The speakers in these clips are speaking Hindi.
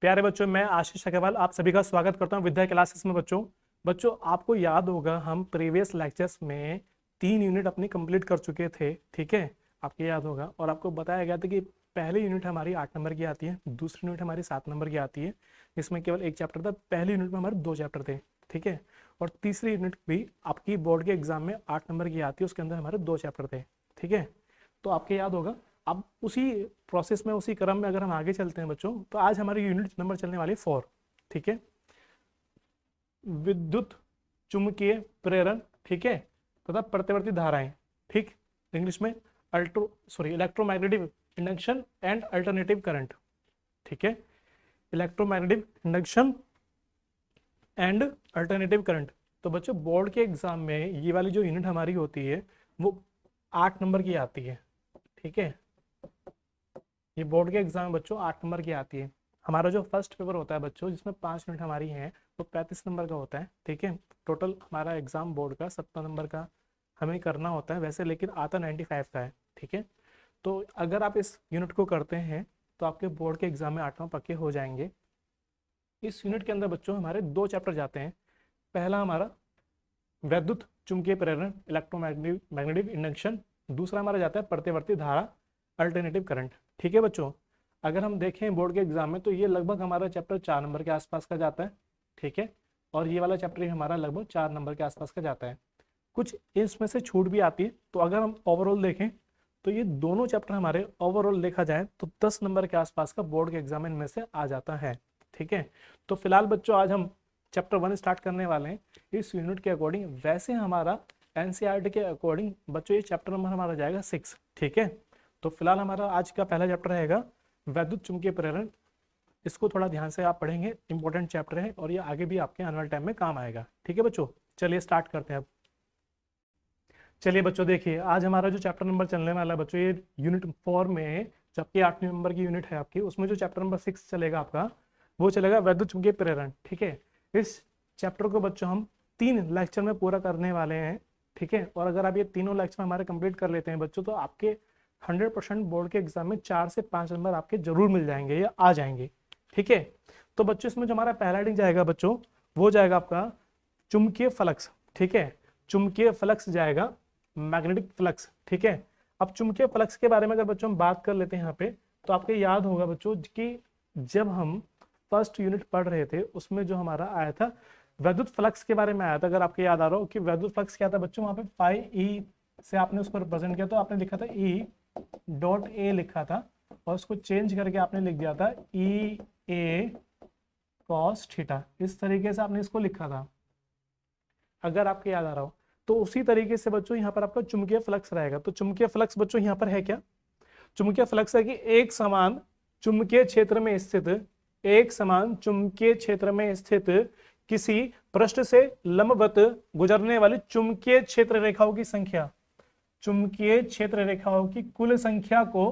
प्यारे बच्चों मैं आशीष अग्रवाल आप सभी का स्वागत करता हूं विद्या क्लासेस में बच्चों बच्चों आपको याद होगा हम प्रीवियस लेक्चर्स में तीन यूनिट अपनी कंप्लीट कर चुके थे ठीक है आपको याद होगा और आपको बताया गया था कि पहली यूनिट हमारी आठ नंबर की आती है दूसरी यूनिट हमारी सात नंबर की आती है जिसमें केवल एक चैप्टर था पहली यूनिट में हमारे दो चैप्टर थे ठीक है और तीसरी यूनिट भी आपकी बोर्ड के एग्जाम में आठ नंबर की आती है उसके अंदर हमारे दो चैप्टर थे ठीक है तो आपके याद होगा अब उसी प्रोसेस में उसी क्रम में अगर हम आगे चलते हैं बच्चों तो आज हमारी यूनिट नंबर चलने वाली फोर ठीक है विद्युत चुंबकीय प्रेरण ठीक है तथा प्रतिवर्ती धाराएं ठीक इंग्लिश में अल्ट्रो sorry electromagnetic induction and alternative current ठीक है electromagnetic induction and alternative current तो बच्चों बोर्ड के एग्जाम में ये वाली जो यूनिट हमारी होती है वो आठ नंबर की आती है ठीक है ये बोर्ड के एग्जाम बच्चों आठ नंबर की आती है हमारा जो फर्स्ट पेपर होता है बच्चों जिसमें पाँच मिनट हमारी है वो तो पैंतीस नंबर का होता है ठीक है टोटल हमारा एग्जाम बोर्ड का सत्तर नंबर का हमें करना होता है वैसे लेकिन आता नाइन्टी फाइव का है ठीक है तो अगर आप इस यूनिट को करते हैं तो आपके बोर्ड के एग्जाम में आठवां पक्के हो जाएंगे इस यूनिट के अंदर बच्चों हमारे दो चैप्टर जाते हैं पहला हमारा वैद्युत चुंबकीय प्रेरण इलेक्ट्रोमैग्नेटिक मैग्नेटिव इंडक्शन दूसरा हमारा जाता है प्रतिवर्ती धारा अल्टरनेटिव करंट ठीक है बच्चों अगर हम देखें बोर्ड के एग्जाम में तो ये लगभग हमारा चैप्टर चार नंबर के आसपास का जाता है ठीक है और ये वाला चैप्टर हमारा लगभग चार नंबर के आसपास का जाता है कुछ इसमें से छूट भी आती है तो अगर हम ओवरऑल देखें तो ये दोनों चैप्टर हमारे ओवरऑल देखा जाए तो दस नंबर के आसपास का बोर्ड के एग्जाम इनमें से आ जाता है ठीक है तो फिलहाल बच्चों आज हम चैप्टर वन स्टार्ट करने वाले हैं इस यूनिट के अकॉर्डिंग वैसे हमारा एनसीआर e के अकॉर्डिंग बच्चों ये चैप्टर नंबर हमारा जाएगा सिक्स ठीक है तो फिलहाल हमारा आज का पहला चैप्टर रहेगा वैद्युत चुंबकीय प्रेरण इसको थोड़ा ध्यान से आप पढ़ेंगे इंपॉर्टेंट चैप्टर है और ये आगे भी आपके आने वाले टाइम में काम आएगा ठीक है बच्चों चलिए स्टार्ट करते हैं अब चलिए बच्चों देखिए आज हमारा जो चैप्टर नंबर चलने वाला है बच्चों ये यूनिट फोर में जबकि आठ नंबर की यूनिट है आपकी उसमें जो चैप्टर नंबर सिक्स चलेगा आपका वो चलेगा वैद्युत चुंबकीय प्रेरण ठीक है इस चैप्टर को बच्चों हम तीन लेक्चर में पूरा करने वाले हैं ठीक है और अगर आप ये तीनों लेक्चर हमारे कंप्लीट कर लेते हैं बच्चों तो आपके हंड्रेड परसेंट बोर्ड के एग्जाम में चार से पांच नंबर आपके जरूर मिल जाएंगे या आ जाएंगे ठीक है तो बच्चों इसमें जो हमारा पहला डिंग जाएगा बच्चों वो जाएगा आपका चुमकीय फ्लक्स ठीक है चुमकीय फ्लक्स जाएगा मैग्नेटिक फ्लक्स ठीक है अब चुमकीय फ्लक्स के बारे में अगर बच्चों हम बात कर लेते हैं यहाँ पे तो आपको याद होगा बच्चों कि जब हम फर्स्ट यूनिट पढ़ रहे थे उसमें जो हमारा आया था वैद्युत फ्लक्स के बारे में आया था अगर आपको याद आ रहा हो कि वैद्युत फ्लक्स क्या था बच्चों वहां पे फाइव ई e से आपने उसको रिप्रेजेंट किया तो आपने लिखा था ई e, डॉट ए लिखा था और उसको चेंज करके आपने लिख दिया था ई ए कॉस थीटा इस तरीके से आपने इसको लिखा था अगर आपको याद आ रहा हो तो उसी तरीके से बच्चों यहाँ पर आपका चुमकीय फ्लक्स रहेगा तो चुमकीय फ्लक्स बच्चों यहाँ पर है क्या चुमकीय फ्लक्स है कि एक समान चुमकीय क्षेत्र में स्थित एक समान चुमकीय क्षेत्र में स्थित किसी पृष्ठ से लंबवत गुजरने वाली चुमकीय क्षेत्र रेखाओं की संख्या चुंबकीय क्षेत्र रेखाओं की कुल संख्या को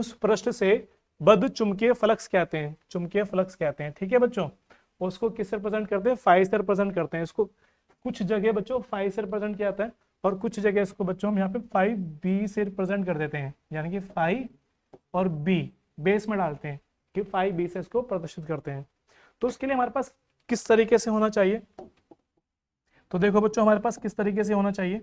उस पृष्ठ से बद चुंबकीय फ्लक्स कहते हैं चुंबकीय फ्लक्स कहते हैं ठीक है बच्चों उसको किससे रिप्रेजेंट करते हैं फाइव से रिप्रेजेंट करते हैं इसको कुछ जगह बच्चों फाइव से रिप्रेजेंट किया जाता है और कुछ जगह इसको बच्चों हम यहाँ पे फाइव बी से रिप्रेजेंट कर देते हैं यानी कि फाइव और बी बेस में डालते हैं कि फाइव बी से इसको प्रदर्शित करते हैं तो उसके लिए हमारे पास किस तरीके से होना चाहिए तो देखो बच्चों हमारे पास किस तरीके से होना चाहिए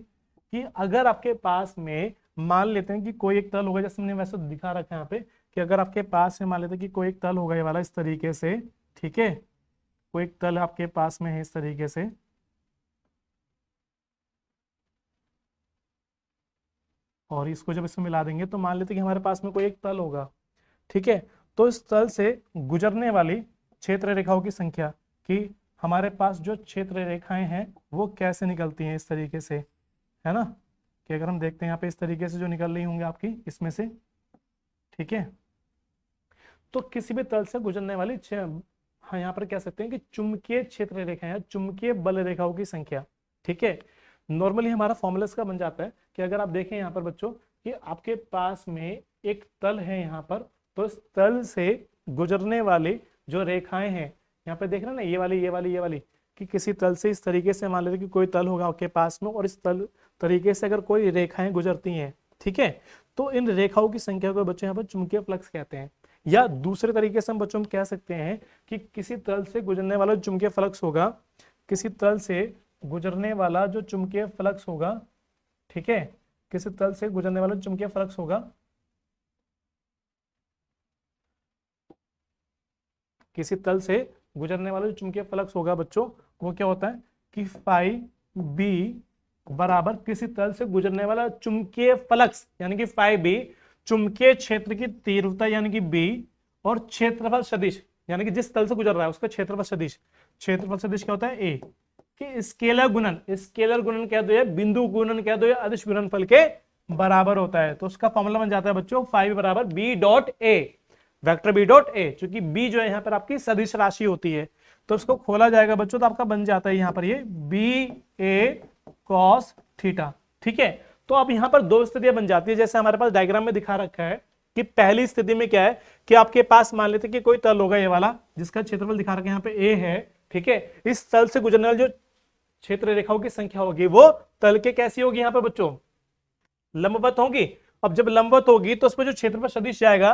कि अगर आपके पास में मान लेते हैं कि कोई एक तल होगा जैसे हमने वैसे तो दिखा रखा है यहाँ पे कि अगर आपके पास में मान लेते हैं कि कोई एक तल होगा ये वाला इस तरीके से ठीक है कोई एक तल आपके पास में है इस तरीके से और इसको जब इसमें मिला देंगे तो मान लेते कि हमारे पास में कोई एक तल होगा ठीक है तो इस तल से गुजरने वाली क्षेत्र रेखाओं की संख्या कि हमारे पास जो क्षेत्र रेखाएं हैं वो कैसे निकलती हैं इस तरीके से है ना कि अगर हम देखते हैं यहाँ पे इस तरीके से जो निकल रही होंगे आपकी इसमें से ठीक है तो किसी भी तल से गुजरने वाली हाँ यहाँ पर कह सकते हैं कि चुंबकीय क्षेत्र रेखा या चुंबकीय बल रेखाओं की संख्या ठीक है नॉर्मली हमारा फॉर्मुलस का बन जाता है कि अगर आप देखें यहाँ पर बच्चों कि आपके पास में एक तल है यहाँ पर तो इस तल से गुजरने वाली जो रेखाएं हैं यहाँ पर देख रहे ना ये वाली ये वाली ये वाली कि किसी तल से इस तरीके से मान लेते कि कोई तल होगा आपके पास में और इस तल तरीके से अगर कोई रेखाएं गुजरती हैं ठीक है तो इन रेखाओं की संख्या को बच्चों यहाँ पर चुंबकीय फ्लक्स कहते हैं या दूसरे तरीके से हम बच्चों कह सकते हैं कि किसी तल से गुजरने वाला चुंबकीय फ्लक्स होगा किसी तल से गुजरने वाला जो चुंबकीय फ्लक्स होगा ठीक है किसी तल से गुजरने वाला चुंबकीय फ्लक्स होगा किसी तल से गुजरने वाला जो चुंबकीय फ्लक्स होगा बच्चों वो क्या होता है कि फाइव बी बराबर किसी तल से गुजरने वाला चुमकीय फलक्स यानी कि फाइव बी चुमकीय क्षेत्र की तीव्रता यानी कि बी और क्षेत्रफल सदिश यानी कि जिस तल से गुजर रहा है उसका क्षेत्रफल सदिश क्षेत्रफल सदिश क्या होता है ए कि स्केलर गुणन स्केलर गुणन कह दो या बिंदु गुणन कह दो या अदिश गुणन फल के बराबर होता है तो उसका फॉर्मूला बन जाता है बच्चों फाइव बराबर B dot A vector B dot A चूंकि बी जो है यहाँ पर आपकी सदिश राशि होती है तो इसको खोला जाएगा बच्चों तो आपका बन जाता है यहाँ पर ये बी ए कॉस थीटा ठीक है तो अब यहां पर दो स्थितियां बन जाती है जैसे हमारे पास डायग्राम में दिखा रखा है कि पहली स्थिति में क्या है कि आपके पास मान लेते कि कोई तल होगा ये वाला जिसका क्षेत्रफल दिखा रखा है यहाँ पे ए है ठीक है इस तल से गुजरने वाली जो क्षेत्र रेखाओं की संख्या होगी वो तल के कैसी होगी यहाँ पर बच्चों लंबवत होगी अब जब लंबवत होगी तो उसमें जो क्षेत्रफल सदिश जाएगा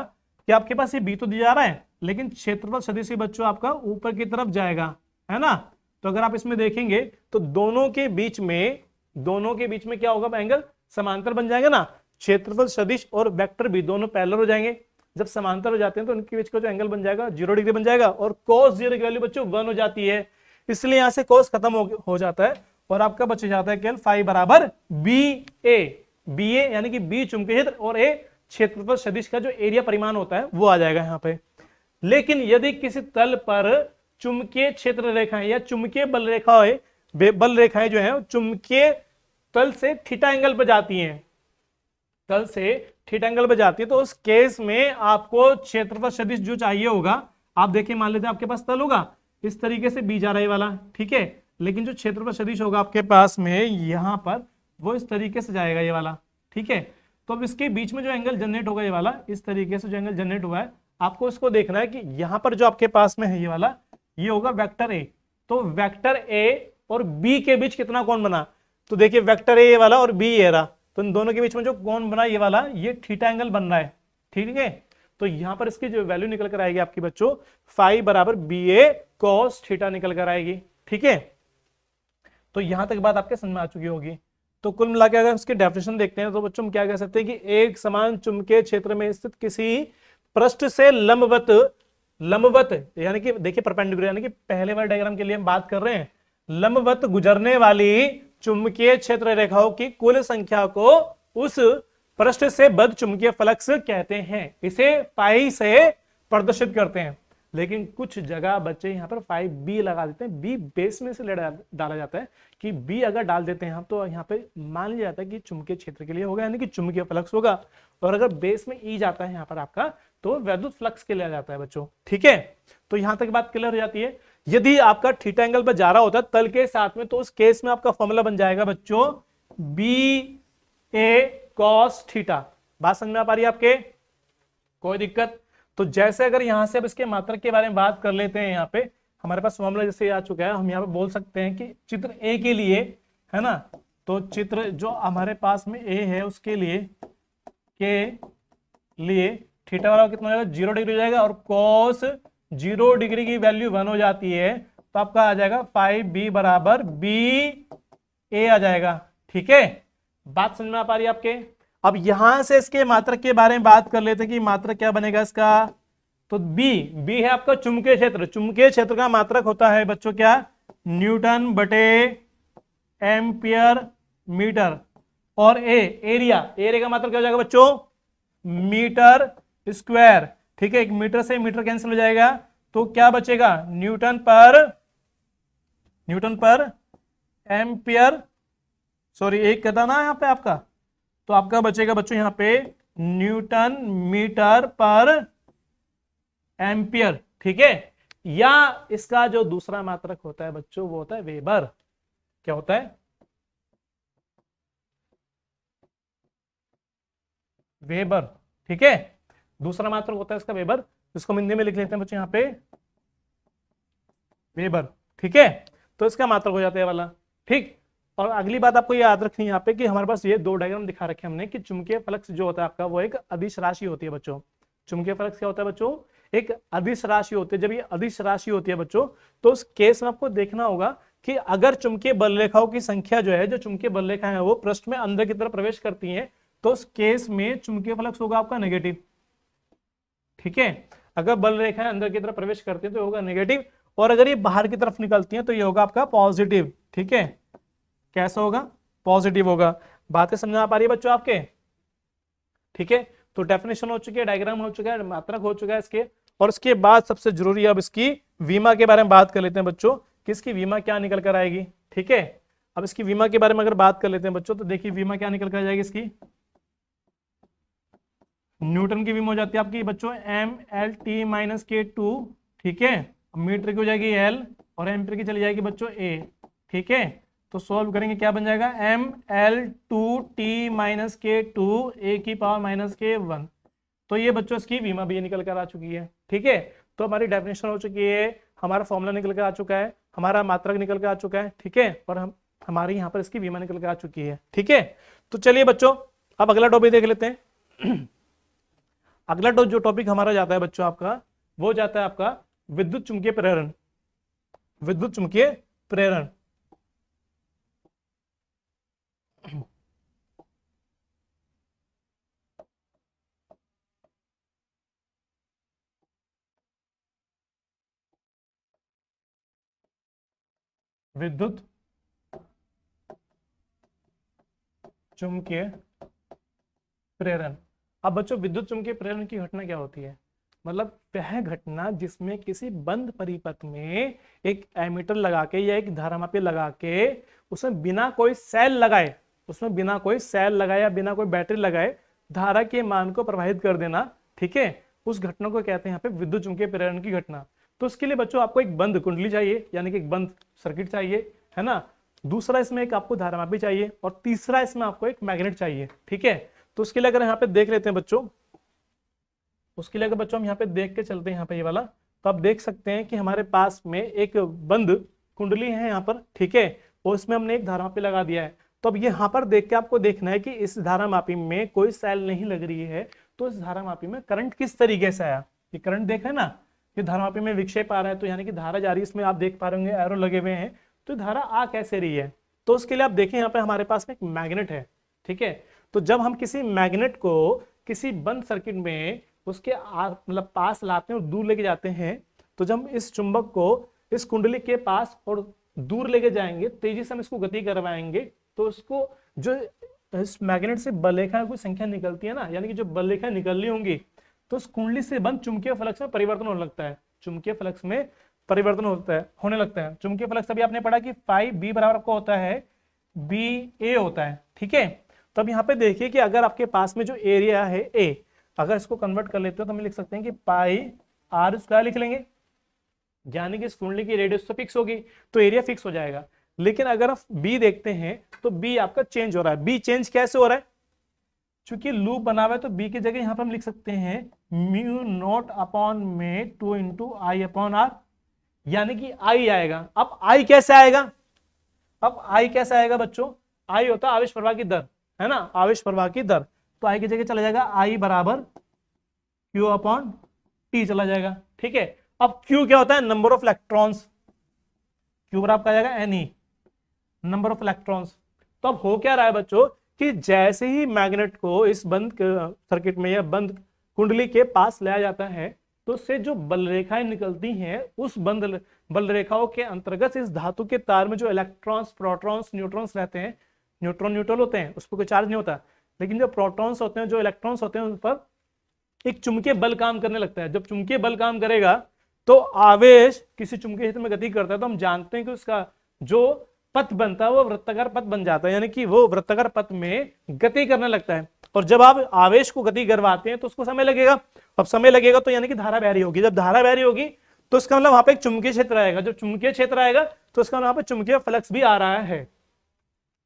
कि आपके पास ये बी तो दिया जा रहा है लेकिन क्षेत्रफल सदिश बच्चों आपका ऊपर की तरफ जाएगा है ना तो अगर आप इसमें देखेंगे तो दोनों के बीच में दोनों के बीच में क्या होगा एंगल समांतर बन जाएगा ना क्षेत्रफल सदिश और वेक्टर भी दोनों पैलर हो जाएंगे जब समांतर हो जाते हैं तो उनके बीच का जो एंगल बन जाएगा जीरो डिग्री बन जाएगा और कोस जीरो की वैल्यू बच्चों वन हो जाती है इसलिए यहां से कोस खत्म हो, हो जाता है और आपका बच्चा जाता है केवल फाइव बराबर बी ए बी ए यानी कि बी चुंबकीय क्षेत्र और ए क्षेत्रफल सदिश का जो एरिया परिमाण होता है वो आ जाएगा यहाँ पे लेकिन यदि किसी तल पर चुमके क्षेत्र रेखाएं या चुमके बल रेखाएं बल रेखाएं जो है चुमके तल से थीटा एंगल पर जाती हैं तल से थीटा एंगल पर जाती है तो उस केस में आपको क्षेत्रफल सदिश जो चाहिए होगा आप देखिए मान लेते हैं आपके पास तल होगा इस तरीके से बी जा रही वाला ठीक है लेकिन जो क्षेत्रफल सदिश होगा आपके पास में यहां पर वो इस तरीके से जाएगा ये वाला ठीक है तो अब इसके बीच में जो एंगल जनरेट होगा ये वाला इस तरीके से जो एंगल जनरेट हुआ है आपको इसको देखना है कि यहां पर जो आपके पास में है ये वाला ये होगा वेक्टर ए तो वेक्टर ए और बी के बीच कितना कौन बना तो देखिए वैक्टर ए ये वाला और बी ये रहा तो इन दोनों के बीच में जो कौन बना ये वाला ये थीटा एंगल बन रहा है ठीक है तो यहाँ पर इसकी जो वैल्यू निकल कर आएगी आपकी बच्चों फाइव बराबर बी ए कॉस थीटा निकल कर आएगी ठीक है तो यहां तक बात आपके समझ में आ चुकी होगी तो कुल मिला के अगर उसकी डेफिनेशन देखते हैं तो बच्चों क्या कह सकते हैं कि एक समान चुंबकीय क्षेत्र में स्थित किसी पृष्ठ से लंबवत लंबवत यानी कि देखिए परपेंडिकुलर यानी कि पहले वाले डायग्राम के लिए हम बात कर रहे हैं लंबवत गुजरने वाली चुंबकीय क्षेत्र रेखाओं की कुल संख्या को उस पृष्ठ से बद चुंबकीय फलक्स कहते हैं इसे पाई से प्रदर्शित करते हैं लेकिन कुछ जगह बच्चे यहाँ पर फाइव बी लगा देते हैं बी बेस में से डाला जाता है कि बी अगर डाल देते हैं हम तो यहाँ पे मान लिया जाता है कि चुंबकीय क्षेत्र के लिए होगा यानी कि चुंबकीय फ्लक्स होगा और अगर बेस में ई e जाता है यहाँ पर आपका तो वैद्युत फ्लक्स के लिए जाता है बच्चों ठीक है तो यहाँ तक बात क्लियर हो जाती है यदि आपका थीटा एंगल पर जा रहा होता है तल के साथ में तो उस केस में आपका फॉर्मूला बन जाएगा बच्चों बी ए कॉस थीटा बात समझ में आ पा रही है आपके कोई दिक्कत तो जैसे अगर यहां से अब इसके मात्रक के बारे में बात कर लेते हैं यहाँ पे हमारे पास मामला जैसे आ चुका है हम यहाँ पे बोल सकते हैं कि चित्र ए के लिए है ना तो चित्र जो हमारे पास में ए है उसके लिए के लिए थीटा वाला कितना हो जाएगा जीरो डिग्री हो जाएगा और कॉस जीरो डिग्री की वैल्यू वन हो जाती है तो आपका आ जाएगा फाइव बी बराबर बी ए आ जाएगा ठीक है बात समझ में आ पा रही है आपके अब यहां से इसके मात्रक के बारे में बात कर लेते हैं कि मात्रक क्या बनेगा इसका तो बी बी है आपका चुंबकीय क्षेत्र चुंबकीय क्षेत्र का मात्रक होता है बच्चों क्या न्यूटन बटे एम्पियर मीटर और ए एरिया एरिया का मात्रक क्या हो जाएगा बच्चों मीटर स्क्वायर ठीक है एक मीटर से मीटर कैंसिल हो जाएगा तो क्या बचेगा न्यूटन पर न्यूटन पर एम्पियर सॉरी एक कहता ना यहां पे आपका तो आपका बचेगा बच्चों यहां पे न्यूटन मीटर पर एम्पियर ठीक है या इसका जो दूसरा मात्रक होता है बच्चों वो होता है वेबर क्या होता है वेबर ठीक है दूसरा मात्रक होता है इसका वेबर इसको हिंदी में लिख लेते हैं बच्चों यहां पे वेबर ठीक है तो इसका मात्रक हो जाता है वाला ठीक और अगली बात आपको याद रखनी है यहाँ पे कि हमारे पास ये दो डायग्राम दिखा रखे हमने कि चुमके फ्लक्स जो होता है आपका वो एक अधिश राशि होती है बच्चों चुमके फ्लक्स क्या होता है बच्चों एक अधिश राशि होती है जब ये अधिश राशि होती है बच्चों तो उस केस में आपको देखना होगा कि अगर चुमके बल रेखाओं की संख्या जो है जो चुमके बल रेखा है वो पृष्ठ में अंदर की तरफ प्रवेश करती है तो उस केस में चुमके फलक्ष होगा आपका नेगेटिव ठीक है अगर बल रेखा अंदर की तरफ प्रवेश करती है तो होगा नेगेटिव और अगर ये बाहर की तरफ निकलती है तो ये होगा आपका पॉजिटिव ठीक है कैसा होगा पॉजिटिव होगा बातें समझ आ पा रही है बच्चों आपके ठीक है तो डेफिनेशन हो चुकी है डायग्राम हो चुका है मात्रक हो चुका है इसके और इसके बाद सबसे जरूरी अब इसकी वीमा के बारे में बात कर लेते हैं बच्चों किसकी वीमा क्या निकल कर आएगी ठीक है अब इसकी वीमा के बारे में अगर बात कर लेते हैं बच्चों तो देखिए वीमा क्या निकल कर जाएगी इसकी न्यूटन की वीमा हो जाती है आपकी बच्चों एम एल टी माइनस के टू ठीक है मीटर की हो जाएगी एल और एम्पीयर की चली जाएगी बच्चों ए ठीक है तो सॉल्व करेंगे क्या बन जाएगा M L two T minus के टू ए की पावर माइनस के वन तो ये बच्चों इसकी बीमा भी निकल कर आ चुकी है ठीक है तो हमारी डेफिनेशन हो चुकी है हमारा फॉर्मूला निकल कर आ चुका है हमारा मात्रक निकल कर आ चुका है ठीक है और हम हमारी यहाँ पर इसकी बीमा निकल कर आ चुकी है ठीक है तो चलिए बच्चों अब अगला टॉपिक देख लेते हैं अगला जो टॉपिक हमारा जाता है बच्चों आपका वो जाता है आपका विद्युत चुंबकीय प्रेरण विद्युत चुंबकीय प्रेरण विद्युत चुंबकीय प्रेरण अब बच्चों विद्युत चुंबकीय प्रेरण की घटना क्या होती है मतलब वह घटना जिसमें किसी बंद परिपथ में एक एमीटर लगा के या एक धारामापी लगा के उसमें बिना कोई सेल लगाए उसमें बिना कोई सेल लगाए या बिना कोई बैटरी लगाए धारा के मान को प्रवाहित कर देना ठीक है उस घटना को कहते हैं यहाँ पे विद्युत चुंबकीय प्रेरण की घटना तो उसके लिए बच्चों आपको एक बंद कुंडली चाहिए यानी कि एक बंद सर्किट चाहिए है ना दूसरा इसमें एक आपको धारामापी चाहिए और तीसरा इसमें आपको एक मैग्नेट चाहिए ठीक है तो उसके लिए अगर यहाँ पे देख लेते हैं बच्चों उसके लिए अगर बच्चों हम यहाँ पे देख के चलते हैं यहाँ पे ये वाला तो आप देख सकते हैं कि हमारे पास में एक बंद कुंडली है यहाँ पर ठीक है और इसमें हमने एक धारामापी लगा दिया है तो अब यहाँ पर देख के आपको देखना है कि इस धारामापी में कोई सेल नहीं लग रही है तो इस धारामापी में करंट किस तरीके से आया ये करंट देखा है ना ये धारा में विक्षेप आ रहा है तो यानी कि धारा जा रही है इसमें आप देख पा रहे होंगे एरो लगे हुए हैं तो धारा आ कैसे रही है तो उसके लिए आप देखें यहाँ पे हमारे पास एक मैग्नेट है ठीक है तो जब हम किसी मैग्नेट को किसी बंद सर्किट में उसके मतलब पास लाते हैं दूर लेके जाते हैं तो जब इस चुंबक को इस कुंडली के पास और दूर लेके जाएंगे तेजी से हम इसको गति करवाएंगे तो उसको जो इस मैग्नेट से बलेखा कोई संख्या निकलती है ना यानी कि जो बलेखा निकलनी होंगी तो उस कुंडली से बंद चुंबकीय फलक्स में परिवर्तन होने लगता है चुंबकीय फलक्स में परिवर्तन होता है होने लगता है चुंबकीय फलक्स अभी आपने पढ़ा कि फाइव बी बराबर आपको होता है बी ए होता है ठीक है तो अब यहाँ पे देखिए कि अगर आपके पास में जो एरिया है ए अगर इसको कन्वर्ट कर लेते हो तो हम लिख सकते हैं कि पाई आर स्क्वायर लिख लेंगे यानी कि इस कुंडली की रेडियस तो फिक्स होगी तो एरिया फिक्स हो जाएगा लेकिन अगर आप बी देखते हैं तो बी आपका चेंज हो रहा है बी चेंज कैसे हो रहा है चूंकि लूप बना हुआ है तो बी की जगह यहां पर हम लिख सकते हैं म्यू नोट अपॉन मे two into I upon R यानी कि आई आएगा अब आई कैसे आएगा अब आई कैसे आएगा बच्चों आई होता है आवेश प्रवाह की दर है ना आवेश प्रवाह की दर तो आई की जगह चला जाएगा आई बराबर क्यू अपॉन टी चला जाएगा ठीक है अब क्यू क्या होता है नंबर ऑफ इलेक्ट्रॉन्स क्यू बराबर का जाएगा N E number of electrons तो अब हो क्या रहा है बच्चों कि जैसे ही मैग्नेट को इस बंद सर्किट में या बंद कुंडली के पास लाया जाता है तो उससे जो बल रेखाएं निकलती हैं उस बंद बल रेखाओं के अंतर्गत इस धातु के तार में जो इलेक्ट्रॉन्स प्रोटॉन्स न्यूट्रॉन्स रहते हैं न्यूट्रॉन न्यूट्रल होते हैं उस पर कोई चार्ज नहीं होता लेकिन जो प्रोटॉन्स होते हैं जो इलेक्ट्रॉन्स होते हैं उन पर एक चुमके बल काम करने लगता है जब चुमके बल काम करेगा तो आवेश किसी चुमके हित में गति करता है तो हम जानते हैं कि उसका जो पथ बनता है वो वृत्ताकार पथ बन जाता है यानी कि वो वृत्ताकार पथ में गति करने लगता है और जब आप आवेश को गति करवाते हैं तो उसको समय लगेगा अब समय लगेगा तो यानी कि धारा बहरी होगी जब धारा बहरी होगी तो उसका मतलब वहां पे एक चुंबकीय क्षेत्र आएगा जब चुंबकीय क्षेत्र आएगा तो उसका मतलब वहां पर चुंबकीय फ्लक्स भी आ रहा है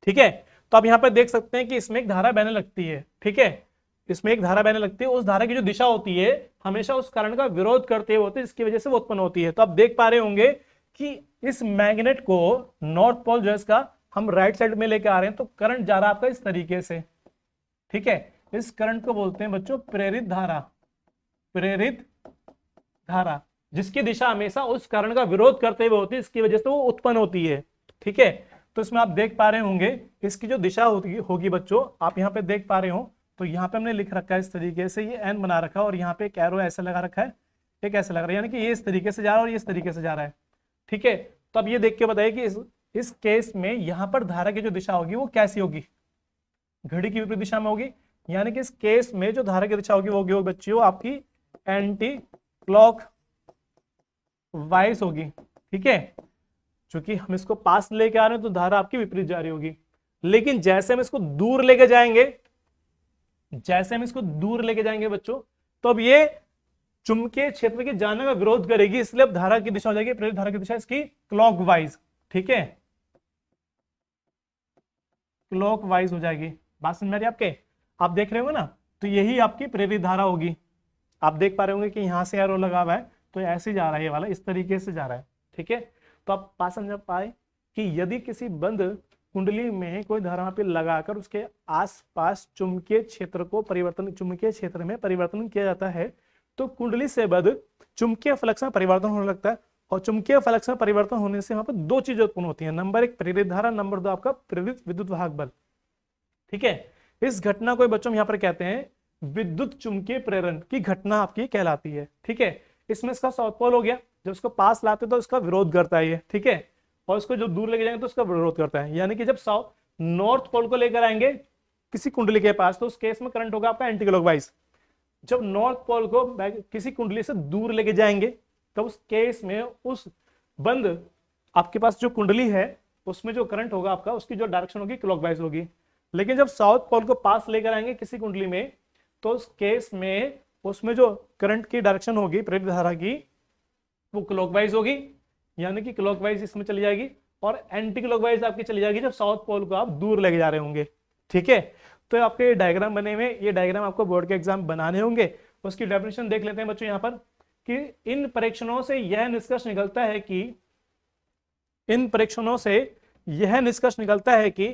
ठीक है तो आप यहाँ पर देख सकते हैं कि इसमें एक धारा बहने लगती है ठीक है इसमें एक धारा बहने लगती है उस धारा की जो दिशा होती है हमेशा उस कारण का विरोध करते हुए होते हैं जिसकी वजह से वो उत्पन्न होती है तो आप देख पा रहे होंगे कि इस मैग्नेट को नॉर्थ पोल जो है इसका हम राइट साइड में लेके आ रहे हैं तो करंट जा रहा है आपका इस तरीके से ठीक है इस करंट को बोलते हैं बच्चों प्रेरित धारा प्रेरित धारा जिसकी दिशा हमेशा उस करंट का विरोध करते हुए होती है इसकी वजह से वो उत्पन्न होती है ठीक है तो इसमें आप देख पा रहे होंगे इसकी जो दिशा होती होगी बच्चों आप यहाँ पे देख पा रहे हो तो यहाँ पे हमने लिख रखा है इस तरीके से ये एन बना रखा है और यहाँ पे एक एरो ऐसा लगा रखा है एक ऐसा लग रहा है यानी कि ये इस तरीके से जा रहा है और ये इस तरीके से जा रहा है ठीक है तो अब ये देख के बताइए कि इस इस केस में यहां पर धारा की जो दिशा होगी वो कैसी होगी घड़ी की विपरीत दिशा में होगी यानी कि इस केस में जो धारा की दिशा होगी वो होगी हो बच्चियों आपकी एंटी क्लॉक वाइस होगी ठीक है क्योंकि हम इसको पास लेके आ रहे हैं तो धारा आपकी विपरीत जा रही होगी लेकिन जैसे हम इसको दूर लेके जाएंगे जैसे हम इसको दूर लेके जाएंगे बच्चों तो अब ये चुंबकीय क्षेत्र के जाने का विरोध करेगी इसलिए अब धारा की दिशा हो जाएगी प्रेरित धारा की दिशा इसकी क्लॉकवाइज ठीक है वाइज हो जाएगी बात समझ आ रही आपके आप देख रहे हो ना तो यही आपकी प्रेरित धारा होगी आप देख पा रहे होंगे कि यहां से एरो लगा हुआ है तो ऐसे जा रहा है ये वाला इस तरीके से जा रहा है ठीक है तो आप बात समझ पाए कि यदि किसी बंद कुंडली में कोई धारा पे लगाकर उसके आसपास चुंबकीय क्षेत्र को परिवर्तन चुंबकीय क्षेत्र में परिवर्तन किया जाता है तो कुंडली से बद चुमकीय फलक में परिवर्तन होने लगता है और चुमकीय फलक में परिवर्तन होने से वहां पर दो चीजें उत्पन्न होती है नंबर एक प्रेरित धारा नंबर दो आपका प्रेरित विद्युत वाहक बल ठीक है इस घटना को बच्चों यहां पर कहते हैं विद्युत चुमकीय प्रेरण की घटना आपकी कहलाती है ठीक है इसमें इसका साउथ पोल हो गया जब इसको पास लाते तो इसका विरोध करता है ये ठीक है और इसको जब दूर लेके जाएंगे तो इसका विरोध करता है यानी कि जब साउथ नॉर्थ पोल को लेकर आएंगे किसी कुंडली के पास तो उस केस में करंट होगा आपका एंटी क्लॉकवाइज जब नॉर्थ पोल को किसी कुंडली से दूर लेके जाएंगे तब उस केस में उस बंद आपके पास जो कुंडली है उसमें जो करंट होगा आपका उसकी जो डायरेक्शन होगी क्लॉकवाइज होगी लेकिन जब साउथ पोल को पास लेकर आएंगे किसी कुंडली में तो उस केस में उसमें जो करंट की डायरेक्शन होगी प्रेरित धारा की वो क्लॉकवाइज होगी यानी कि क्लॉकवाइज इसमें चली जाएगी और एंटी क्लॉकवाइज आपकी चली जाएगी जब साउथ पोल को आप दूर लेके जा रहे होंगे ठीक है तो आपके ये डायग्राम बने हुए ये डायग्राम आपको बोर्ड के एग्जाम बनाने होंगे उसकी डेफिनेशन देख लेते हैं बच्चों यहाँ पर कि इन परीक्षणों से यह निष्कर्ष निकलता है कि इन परीक्षणों से यह निष्कर्ष निकलता है कि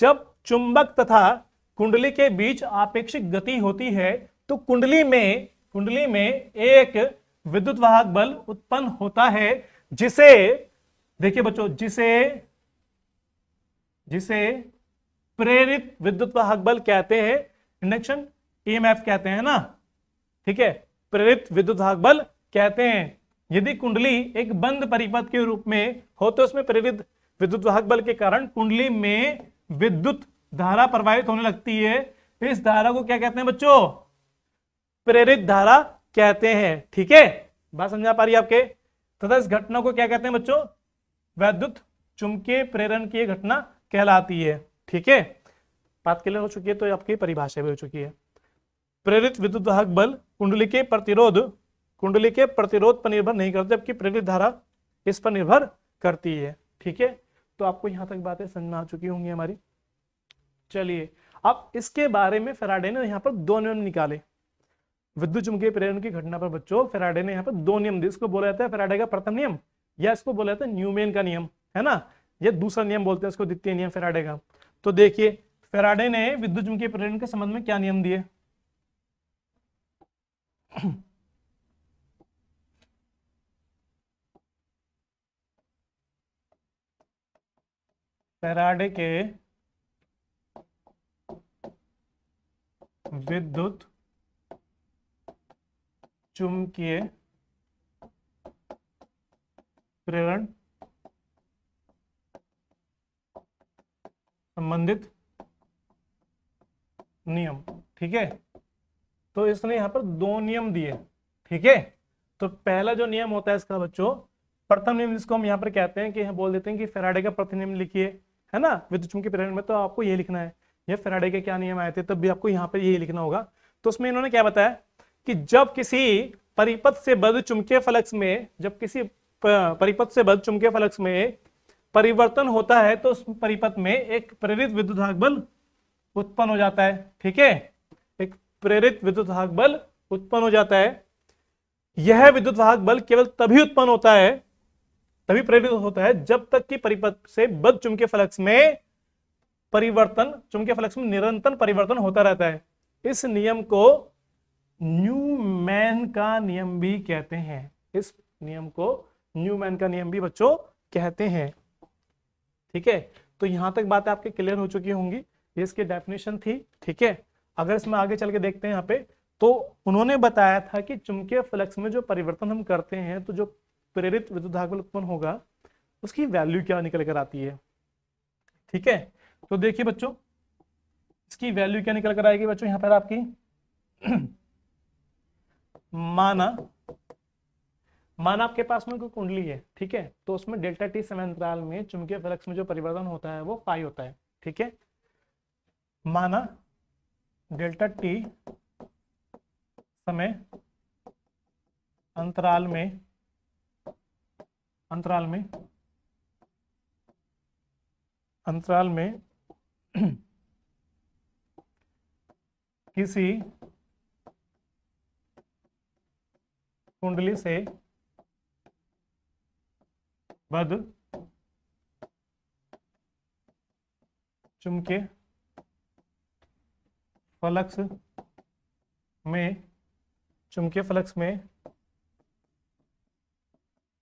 जब चुंबक तथा कुंडली के बीच आपेक्षिक गति होती है तो कुंडली में कुंडली में एक विद्युत वाहक बल उत्पन्न होता है जिसे देखिए बच्चों जिसे जिसे प्रेरित विद्युत वाहक बल कहते हैं इंडक्शन ईएमएफ e कहते हैं ना ठीक है प्रेरित विद्युत वाहक बल कहते हैं यदि कुंडली एक बंद परिपथ के रूप में हो तो उसमें प्रेरित विद्युत वाहक बल के कारण कुंडली में विद्युत धारा प्रवाहित होने लगती है इस धारा को क्या कहते हैं बच्चों प्रेरित धारा कहते हैं ठीक है बात समझा पा रही आपके तथा इस घटना को क्या कहते हैं बच्चों वैद्युत चुंबकीय प्रेरण की घटना कहलाती है ठीक है बात क्लियर हो चुकी है तो आपकी परिभाषा भी हो चुकी है प्रेरित विद्युत वाहक बल कुंडली के प्रतिरोध कुंडली के प्रतिरोध पर निर्भर नहीं करते जबकि प्रेरित धारा इस पर निर्भर करती है ठीक है तो आपको यहां तक बातें समझ में आ चुकी होंगी हमारी चलिए अब इसके बारे में फेराडे ने यहां पर दो नियम निकाले विद्युत चुंबकीय प्रेरण की घटना पर बच्चों फेराडे ने यहां पर दो नियम दिए इसको बोला जाता है फेराडे का प्रथम नियम या इसको बोला जाता है न्यूमेन का नियम है ना ये दूसरा नियम बोलते हैं इसको द्वितीय नियम फेराडे का तो देखिए फेराडे ने विद्युत चुंबकीय प्रेरण के संबंध में क्या नियम दिए फेराडे के विद्युत चुंबकीय प्रेरण संबंधित नियम ठीक है तो इसने यहां पर दो नियम दिए ठीक है तो पहला जो नियम होता है इसका बच्चों प्रथम नियम जिसको हम यहां पर कहते हैं कि बोल देते हैं कि फेराडे का प्रथम नियम लिखिए है ना विद्युत चुंबकीय प्रेरण में तो आपको ये लिखना है ये फेराडे के क्या नियम आए थे तब भी आपको यहाँ पर यही लिखना होगा तो उसमें इन्होंने क्या बताया कि जब किसी परिपथ से बद चुमके फलक्स में जब किसी परिपथ से बद चुमके फलक्स में परिवर्तन होता है तो उस परिपथ में एक प्रेरित विद्युत भाग बल उत्पन्न हो जाता है ठीक है एक प्रेरित विद्युत भाग बल उत्पन्न हो जाता है यह विद्युत बल केवल तभी उत्पन्न होता है तभी प्रेरित होता है जब तक कि परिपथ से बद चुंबकीय फलक्स में परिवर्तन चुंबकीय फलक्स में निरंतर परिवर्तन होता रहता है इस नियम को न्यूमैन का नियम भी कहते हैं इस नियम को न्यूमैन का नियम भी बच्चों कहते हैं ठीक है तो यहां तक बातें आपके क्लियर हो चुकी होंगी ये इसकी डेफिनेशन थी ठीक है अगर इसमें आगे चल के देखते हैं यहाँ पे तो उन्होंने बताया था कि चुमके फ्लक्स में जो परिवर्तन हम करते हैं तो जो प्रेरित विद्युत धागुल उत्पन्न होगा उसकी वैल्यू क्या निकल कर आती है ठीक है तो देखिए बच्चों इसकी वैल्यू क्या निकल कर आएगी बच्चों यहां पर आपकी माना मान आपके पास में कोई कुंडली है ठीक है तो उसमें डेल्टा टी समय अंतराल में चुंबकीय फ्लक्स में जो परिवर्तन होता है वो फाइव होता है ठीक है माना डेल्टा टी समय अंतराल में अंतराल में अंतराल में किसी कुंडली से बद चुमके फलक्स में चुमके फलक्स में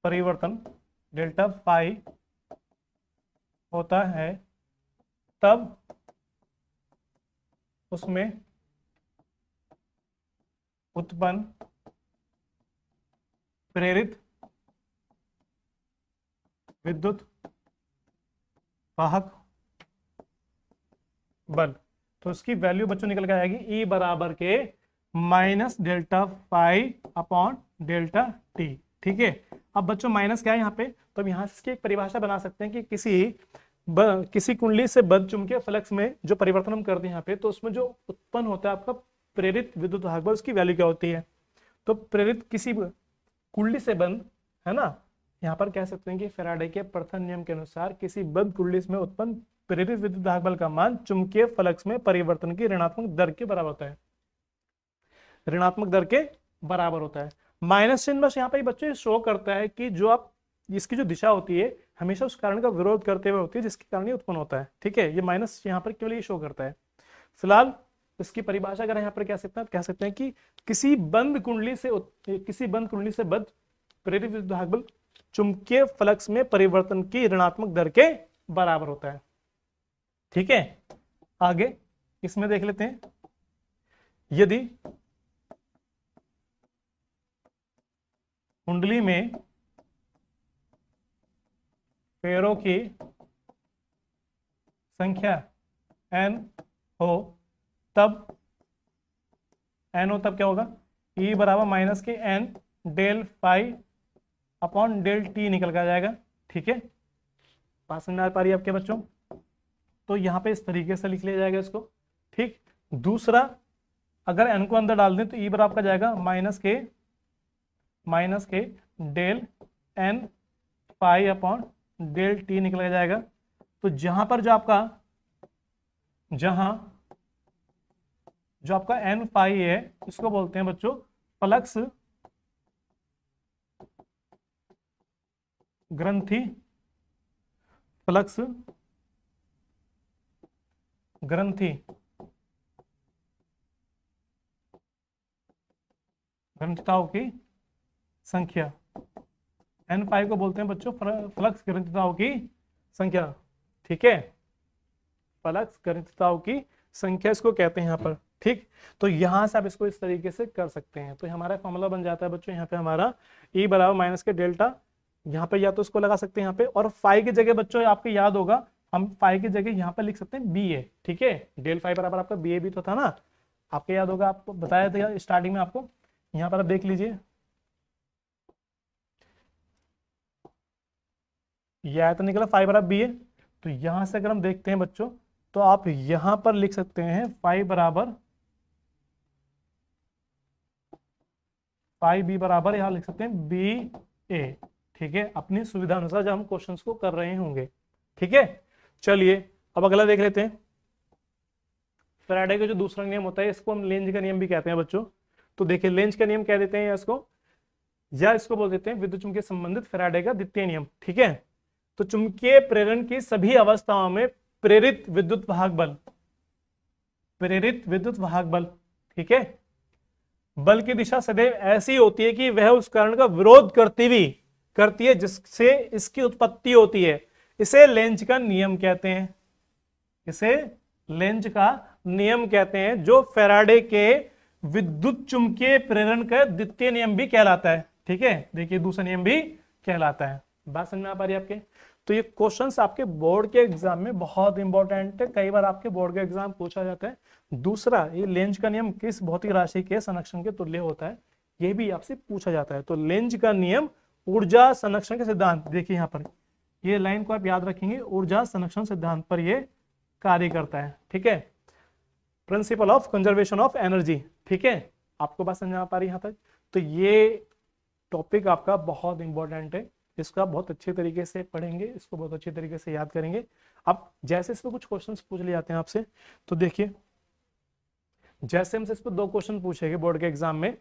परिवर्तन डेल्टा पाई होता है तब उसमें उत्पन्न प्रेरित विद्युत वाहक बल तो इसकी वैल्यू बच्चों निकल के आएगी ई e बराबर के minus delta phi upon delta T ठीक है अब बच्चों माइनस क्या है यहाँ पे तो अब यहाँ इसकी एक परिभाषा बना सकते हैं कि किसी ब, किसी कुंडली से बद चुम के फ्लक्स में जो परिवर्तन हम करते हैं यहाँ पे तो उसमें जो उत्पन्न होता है आपका प्रेरित विद्युत वाहक बल उसकी वैल्यू क्या होती है तो प्रेरित किसी कुंडली से बंद है ना यहाँ पर कह सकते हैं कि फेराडे के प्रथम नियम के अनुसार किसी बद कुंडली में उत्पन्न प्रेरित विद्युत धाक बल का मान चुंबकीय फलक्स में परिवर्तन की ऋणात्मक दर के बराबर होता है ऋणात्मक दर के बराबर होता है माइनस चिन्ह बस यहाँ पर बच्चों शो करता है कि जो आप इसकी जो दिशा होती है हमेशा उस कारण का विरोध करते हुए होती है जिसके कारण ये उत्पन्न होता है ठीक है ये माइनस यहाँ पर केवल ये शो करता है फिलहाल इसकी परिभाषा अगर यहाँ पर कह सकते हैं कह सकते हैं कि किसी बंद कुंडली से किसी बंद कुंडली से बद प्रेरित विद्युत धाक बल चुंबकीय फ्लक्स में परिवर्तन की ऋणात्मक दर के बराबर होता है ठीक है आगे इसमें देख लेते हैं यदि कुंडली में पेड़ों की संख्या एन हो तब एन हो तब क्या होगा ई e बराबर माइनस के N del phi upon del T निकल कर जाएगा ठीक है पास में आ पा रही है आपके बच्चों तो यहाँ पे इस तरीके से लिख लिया जाएगा इसको ठीक दूसरा अगर एन को अंदर डाल दें तो ई e बार आपका जाएगा माइनस के माइनस के del N phi upon del T निकल जाएगा तो जहां पर जो आपका जहां जो आपका एन पाई है इसको बोलते हैं बच्चों प्लक्स ग्रंथि फ्लक्स ग्रंथि ग्रंथिताओं की संख्या एन फाइव को बोलते हैं बच्चों फ्लक्स ग्रंथिताओं की संख्या ठीक है फ्लक्स ग्रंथिताओं की संख्या इसको कहते हैं यहां पर ठीक तो यहां से आप इसको इस तरीके से कर सकते हैं तो हमारा फॉर्मूला बन जाता है बच्चों यहां पे हमारा ई e बराबर माइनस के डेल्टा यहाँ पे या तो इसको लगा सकते हैं यहाँ पे और फाइव की जगह बच्चों आपके याद होगा हम फाइव की जगह यहाँ पे लिख सकते हैं बी ए ठीक है डेल फाइव बराबर आपका बी ए भी तो था ना आपको याद होगा आपको बताया था स्टार्टिंग में आपको यहाँ पर आप देख लीजिए आया तो निकला फाइव बराबर बी ए तो यहां से अगर हम देखते हैं बच्चों तो आप यहां पर लिख सकते हैं फाइव बराबर फाइव बी बराबर यहाँ लिख सकते हैं बी ए ठीक है अपनी सुविधा अनुसार जब हम क्वेश्चन को कर रहे होंगे ठीक है चलिए अब अगला देख लेते हैं फ्राइडे का जो दूसरा नियम होता है इसको हम लेंज का नियम भी कहते हैं बच्चों तो देखिए लेंज का नियम कह देते हैं इसको या इसको बोल देते हैं विद्युत चुंबकीय संबंधित फ्राइडे का द्वितीय नियम ठीक है तो चुंबकीय प्रेरण की सभी अवस्थाओं में प्रेरित विद्युत वाहक बल प्रेरित विद्युत वाहक बल ठीक है बल की दिशा सदैव ऐसी होती है कि वह उस कारण का विरोध करती हुई करती है जिससे इसकी उत्पत्ति होती है इसे लेंज का नियम कहते हैं इसे लेंज का नियम कहते हैं जो फेराडे के विद्युत चुंबकीय प्रेरण का द्वितीय नियम भी कहलाता है ठीक है देखिए दूसरा नियम भी कहलाता है बात समझ में आ पा रही है आपके तो ये क्वेश्चंस आपके बोर्ड के एग्जाम में बहुत इंपॉर्टेंट है कई बार आपके बोर्ड का एग्जाम पूछा जाता है दूसरा ये लेंज का नियम किस भौतिक राशि के संरक्षण के तुल्य होता है ये भी आपसे पूछा जाता है तो लेंज का नियम ऊर्जा संरक्षण के सिद्धांत देखिए यहाँ पर ये लाइन को आप याद रखेंगे ऊर्जा संरक्षण सिद्धांत पर ये कार्य करता है ठीक है principle of conservation of energy ठीक है आपको बात समझ आ पा रही यहाँ तक तो ये टॉपिक आपका बहुत इंपॉर्टेंट है इसका बहुत अच्छे तरीके से पढ़ेंगे इसको बहुत अच्छे तरीके से याद करेंगे अब जैसे इसमें कुछ क्वेश्चन पूछ ले जाते हैं आपसे तो देखिए जैसे हमसे इस पर दो क्वेश्चन पूछेंगे बोर्ड के एग्जाम में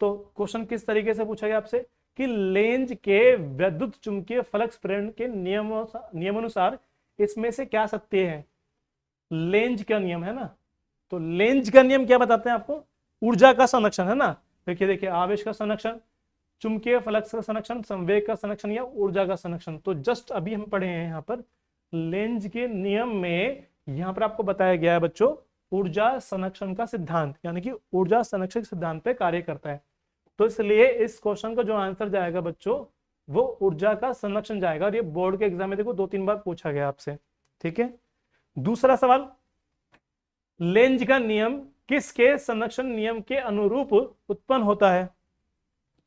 तो क्वेश्चन किस तरीके से पूछा गया आपसे कि लेंज के विद्युत चुंबकीय फलक्स प्रेरण के नियमों नियमानुसार इसमें से क्या सत्य है लेंज का नियम है ना तो लेंज का नियम क्या बताते हैं आपको ऊर्जा का संरक्षण है ना देखिए देखिए आवेश का संरक्षण चुंबकीय फलक्स का संरक्षण संवेग का संरक्षण या ऊर्जा का संरक्षण तो जस्ट अभी हम पढ़े हैं यहाँ पर लेंज के नियम में यहां पर आपको बताया गया है बच्चों ऊर्जा संरक्षण का सिद्धांत यानी कि ऊर्जा संरक्षण सिद्धांत पे कार्य करता है तो इसलिए इस क्वेश्चन का जो आंसर जाएगा बच्चों वो ऊर्जा का संरक्षण जाएगा और ये बोर्ड के एग्जाम में देखो दो तीन बार पूछा गया आपसे ठीक है दूसरा सवाल लेंज का नियम किसके संरक्षण नियम के अनुरूप उत्पन्न होता है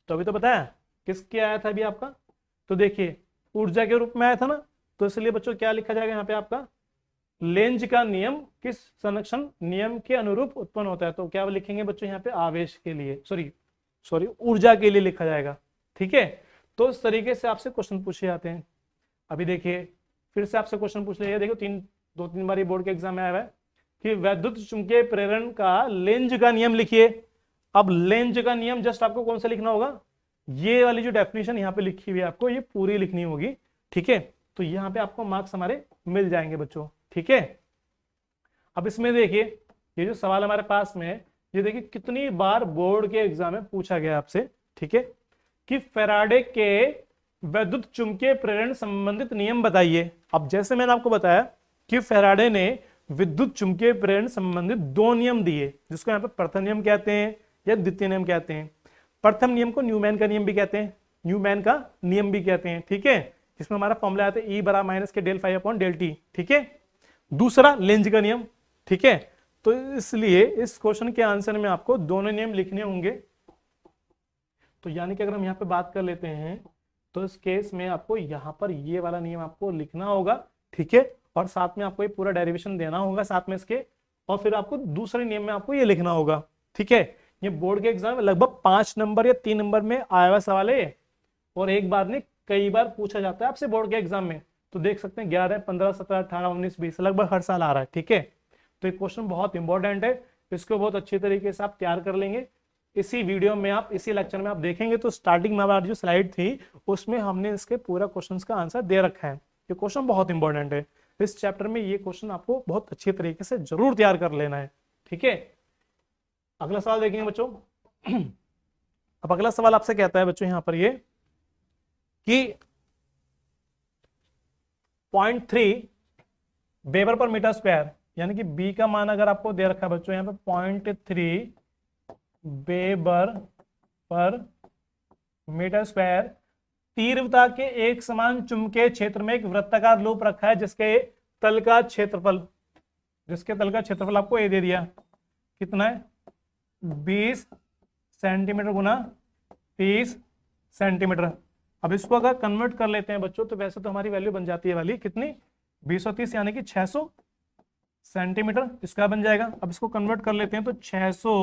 तो अभी तो बताया किसके आया था अभी आपका तो देखिए ऊर्जा के रूप में आया था ना तो इसलिए बच्चों क्या लिखा जाएगा यहाँ पे आपका लेंज का नियम किस संरक्षण नियम के अनुरूप उत्पन्न होता है तो क्या लिखेंगे बच्चों यहाँ पे आवेश के लिए सॉरी सॉरी ऊर्जा के लिए लिखा जाएगा ठीक है तो इस तरीके से आपसे क्वेश्चन पूछे जाते हैं अभी देखिए फिर से आपसे क्वेश्चन पूछ लिया देखो तीन दो तीन बार बोर्ड के एग्जाम में आया हुआ कि वैद्युत चुमके प्रेरण का लेंज का नियम लिखिए अब लेंज का नियम जस्ट आपको कौन सा लिखना होगा ये वाली जो डेफिनेशन यहाँ पे लिखी हुई है आपको ये पूरी लिखनी होगी ठीक है तो यहाँ पे आपको मार्क्स हमारे मिल जाएंगे बच्चों ठीक है अब इसमें देखिए ये जो सवाल हमारे पास में है ये देखिए कितनी बार बोर्ड के एग्जाम में पूछा गया आपसे ठीक है कि फेराडे के वैद्युत चुंबकीय प्रेरण संबंधित नियम बताइए अब जैसे मैंने आपको बताया कि फेराडे ने विद्युत चुंबकीय प्रेरण संबंधित दो नियम दिए जिसको यहां पर प्रथम नियम कहते हैं या द्वितीय नियम कहते हैं प्रथम नियम को न्यूमैन का नियम भी कहते हैं न्यूमैन का नियम भी कहते हैं ठीक है इसमें हमारा फॉर्मुला आता है ई e बरा माइनस के del phi upon del T ठीक है दूसरा लेंज का नियम ठीक है तो इसलिए इस क्वेश्चन के आंसर में आपको दोनों नियम लिखने होंगे तो यानी कि अगर हम यहाँ पे बात कर लेते हैं तो इस केस में आपको यहाँ पर ये वाला नियम आपको लिखना होगा ठीक है और साथ में आपको ये पूरा डेरिवेशन देना होगा साथ में इसके और फिर आपको दूसरे नियम में आपको ये लिखना होगा ठीक है ये बोर्ड के एग्जाम में लगभग पांच नंबर या तीन नंबर में आया हुआ सवाल है और एक बार नहीं कई बार पूछा जाता है आपसे बोर्ड के एग्जाम में तो देख सकते हैं ग्यारह पंद्रह सत्रह अठारह उन्नीस बीस लगभग हर साल आ रहा है ठीक है तो ये क्वेश्चन बहुत इंपॉर्टेंट है तो इसको बहुत अच्छे तरीके से आप तैयार कर लेंगे इसी वीडियो में आप इसी लेक्चर में आप देखेंगे तो स्टार्टिंग में हमारी जो स्लाइड थी उसमें हमने इसके पूरा क्वेश्चन का आंसर दे रखा है ये क्वेश्चन बहुत इंपॉर्टेंट है इस चैप्टर में ये क्वेश्चन आपको बहुत अच्छे तरीके से जरूर तैयार कर लेना है ठीक है अगला सवाल देखेंगे बच्चों अब अगला सवाल आपसे कहता है बच्चों यहां पर ये कि point three weber per metre square यानी कि बी का मान अगर आपको दे रखा है बच्चों यहाँ पे point three weber per metre square तीव्रता के एक समान चुंबकीय क्षेत्र में एक वृत्ताकार लूप रखा है जिसके तल का क्षेत्रफल जिसके तल का क्षेत्रफल आपको ये दे दिया कितना है बीस सेंटीमीटर गुना तीस सेंटीमीटर अब इसको अगर कन्वर्ट कर लेते हैं बच्चों तो वैसे तो हमारी वैल्यू बन जाती है वाली कितनी बीस तीस यानी कि छह सौ सेंटीमीटर स्क्वायर बन जाएगा अब इसको कन्वर्ट कर लेते हैं तो 600 सौ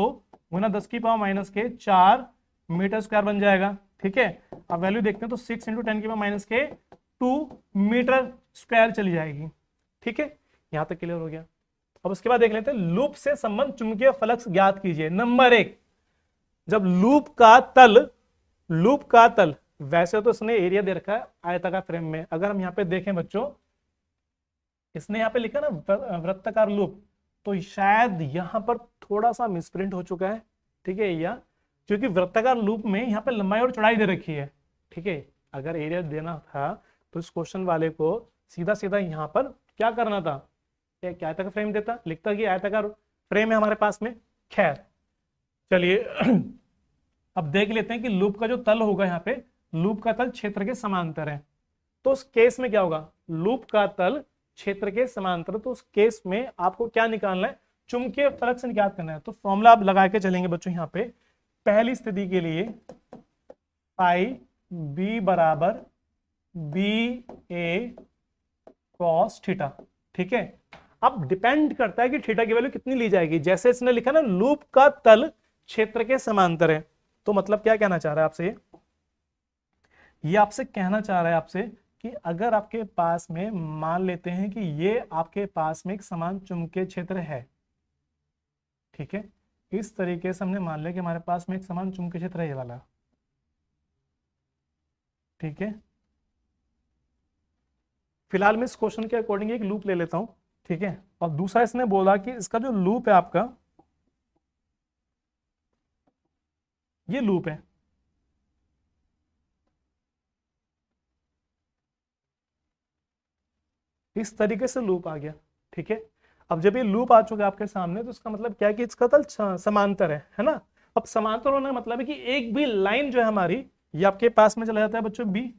गुना दस की पावर माइनस के चार मीटर स्क्वायर बन जाएगा ठीक है अब वैल्यू देखते हैं तो सिक्स इंटू टेन की पावर माइनस के टू मीटर स्क्वायर चली जाएगी ठीक है यहां तक क्लियर हो गया अब उसके बाद देख लेते हैं लूप से संबंध चुंबकीय फलक ज्ञात कीजिए नंबर एक जब लूप का तल लूप का तल वैसे तो इसने एरिया दे रखा है आयता का फ्रेम में अगर हम यहाँ पे देखें बच्चों इसने यहाँ पे लिखा ना वृत्तकार लूप तो शायद यहाँ पर थोड़ा सा मिसप्रिंट हो चुका है ठीक है या क्योंकि वृत्तकार लूप में यहाँ पे लंबाई और चौड़ाई दे रखी है ठीक है अगर एरिया देना था तो इस क्वेश्चन वाले को सीधा सीधा यहाँ पर क्या करना था एक आयता का फ्रेम देता लिखता कि आयताकार फ्रेम है हमारे पास में खैर चलिए अब देख लेते हैं कि लूप का जो तल होगा यहाँ पे लूप का तल क्षेत्र के समांतर है तो उस केस में क्या होगा लूप का तल क्षेत्र के समांतर तो उस केस में आपको क्या निकालना है चुंबकीय फलक से ज्ञात करना है तो फॉर्मूला आप लगा के चलेंगे बच्चों यहां पे पहली स्थिति के लिए पाई बी बराबर बी ए कॉस थीटा ठीक है अब डिपेंड करता है कि थीटा की वैल्यू कितनी ली जाएगी जैसे इसने लिखा ना लूप का तल क्षेत्र के समांतर है तो मतलब क्या कहना चाह रहा है आपसे ये आपसे कहना चाह रहा है आपसे कि अगर आपके पास में मान लेते हैं कि ये आपके पास में एक समान चुंबकीय क्षेत्र है ठीक है इस तरीके से हमने मान लिया कि हमारे पास में एक समान चुंबकीय क्षेत्र है ये वाला ठीक है फिलहाल मैं इस क्वेश्चन के अकॉर्डिंग एक लूप ले लेता हूं ठीक है और दूसरा इसने बोला कि इसका जो लूप है आपका ये लूप है इस तरीके से लूप आ गया ठीक है अब जब ये लूप आ चुका है आपके सामने तो मतलब इसका मतलब क्या कि इसका तल समांतर है है ना अब समांतर होना मतलब है कि एक भी लाइन जो है हमारी ये आपके पास में चला जाता है बच्चों बी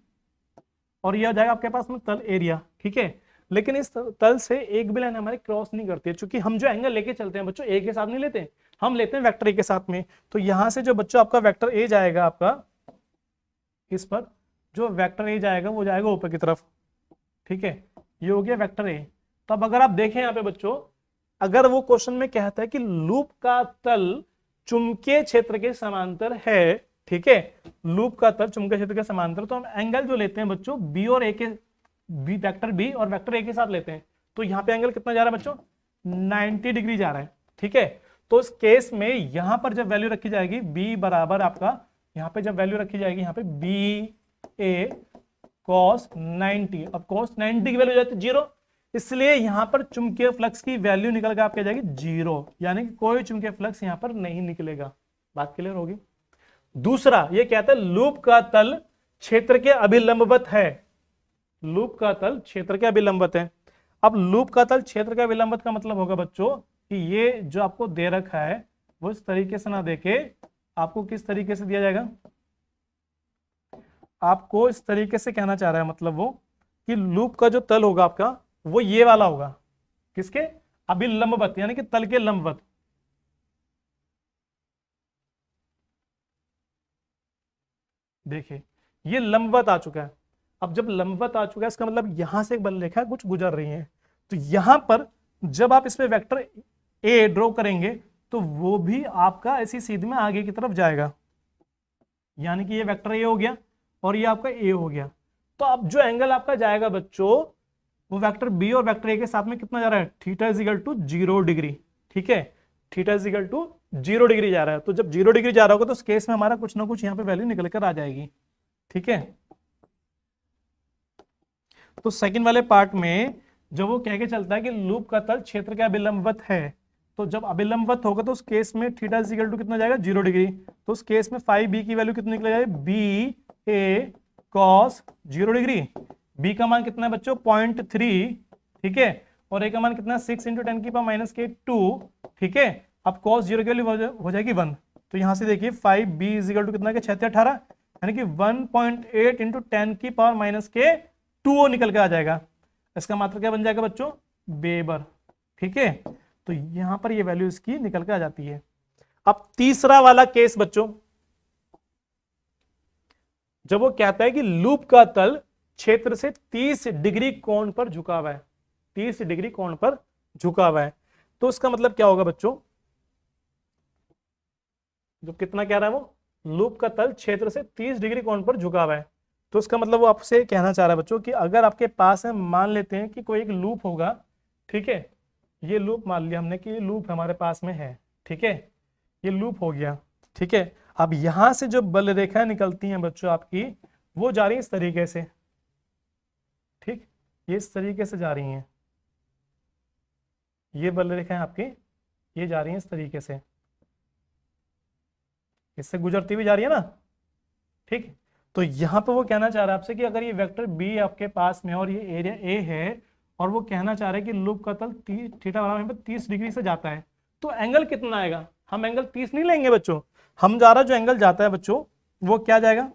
और यह आ जाएगा आपके पास में तल एरिया ठीक है लेकिन इस तल से एक भी लाइन हमारी क्रॉस नहीं करती है चूंकि हम जो एंगल लेके चलते हैं बच्चों ए के साथ नहीं लेते हम लेते हैं वेक्टर ए के साथ में तो यहां से जो बच्चों आपका वेक्टर ए जाएगा आपका इस पर जो वेक्टर ए जाएगा वो जाएगा ऊपर की तरफ ठीक है ये हो गया वैक्टर ए तब अगर आप देखें यहाँ पे बच्चों अगर वो क्वेश्चन में कहता है कि लूप का तल चुंबकीय क्षेत्र के समांतर है ठीक है लूप का तल चुंबकीय क्षेत्र के समांतर तो हम एंगल जो लेते हैं बच्चों बी और ए के बी वेक्टर बी और वेक्टर ए के साथ लेते हैं तो यहाँ पे एंगल कितना जा रहा है बच्चों नाइनटी डिग्री जा रहा है ठीक है तो इस केस में यहां पर जब वैल्यू रखी जाएगी बी बराबर आपका यहाँ पे जब वैल्यू रखी जाएगी यहाँ पे बी ए कॉस 90 अब कॉस 90 की वैल्यू जाती है जीरो इसलिए यहां पर चुंबकीय फ्लक्स की वैल्यू निकल कर आपके जाएगी जीरो यानी कि कोई चुंबकीय फ्लक्स यहां पर नहीं निकलेगा बात क्लियर होगी दूसरा ये कहता है लूप का तल क्षेत्र के अभिलंबवत है लूप का तल क्षेत्र के अभिलंबत है अब लूप का तल क्षेत्र के अभिलंबत का मतलब होगा बच्चों कि ये जो आपको दे रखा है वो इस तरीके से ना देके आपको किस तरीके से दिया जाएगा आपको इस तरीके से कहना चाह रहा है मतलब वो कि लूप का जो तल होगा आपका वो ये वाला होगा किसके अभी लंबवत यानी कि तल के लंबवत देखिए ये लंबवत आ चुका है अब जब लंबवत आ चुका है इसका मतलब यहां से एक बल रेखा कुछ गुजर रही है तो यहां पर जब आप इसमें वेक्टर ए ड्रॉ करेंगे तो वो भी आपका ऐसी सीध में आगे की तरफ जाएगा यानी कि ये वेक्टर ए हो गया और ये आपका ए हो गया तो अब जो एंगल आपका जाएगा बच्चों वो वेक्टर बी और वेक्टर ए के साथ में कितना जा रहा है theta is equal to zero degree ठीक है theta is equal to zero degree जा रहा है तो जब जीरो डिग्री जा रहा होगा तो उस केस में हमारा कुछ ना कुछ यहाँ पे वैल्यू निकल कर आ जाएगी ठीक है तो सेकंड वाले पार्ट में जब वो कह के चलता है कि लूप का तल क्षेत्र का विलंबवत है तो जब अभिलंबत होगा तो उस केस में थीटा इजिकल टू कितना जाएगा जीरो डिग्री तो उस केस में फाइव बी की वैल्यू कितनी निकल जाएगी B A cos zero degree B का मान कितना है बच्चों पॉइंट थ्री ठीक है और ए का मान कितना सिक्स इंटू टेन की पावर माइनस के टू ठीक है अब कॉस जीरो की वैल्यू हो जाएगी वन तो यहाँ से देखिए फाइव बी इजिकल टू कितना छहत्तर अठारह यानी कि one point eight into ten की पावर माइनस के टू निकल के आ जाएगा इसका मात्र मतलब क्या बन जाएगा बच्चों बेबर ठीक है तो यहां पर ये वैल्यू इसकी निकल कर आ जाती है अब तीसरा वाला केस बच्चों जब वो कहता है कि लूप का तल क्षेत्र से 30 डिग्री कोण पर झुका हुआ है 30 डिग्री कोण पर झुका हुआ है तो उसका मतलब क्या होगा बच्चों जो कितना कह रहा है वो लूप का तल क्षेत्र से 30 डिग्री कोण पर झुका हुआ है तो उसका मतलब वो आपसे कहना चाह रहा है बच्चों कि अगर आपके पास है मान लेते हैं कि कोई एक लूप होगा ठीक है ये लूप मान लिया हमने कि लूप हमारे पास में है ठीक है ये लूप हो गया ठीक है अब यहां से जो बल रेखाएं निकलती हैं बच्चों आपकी वो जा रही है इस तरीके से ठीक ये इस तरीके से जा रही हैं ये बल रेखाएं आपकी ये जा रही हैं इस तरीके से इससे गुजरती हुई जा रही है ना ठीक तो यहां पर वो कहना चाह रहा है आपसे कि अगर ये वेक्टर बी आपके पास में और ये एरिया ए है और वो कहना चाह रहे हैं कि लूप का तल थीटा बराबर यहाँ पर तीस डिग्री से जाता है तो एंगल कितना आएगा हम एंगल तीस नहीं लेंगे बच्चों हम जा रहा जो एंगल जाता है बच्चों वो क्या जाएगा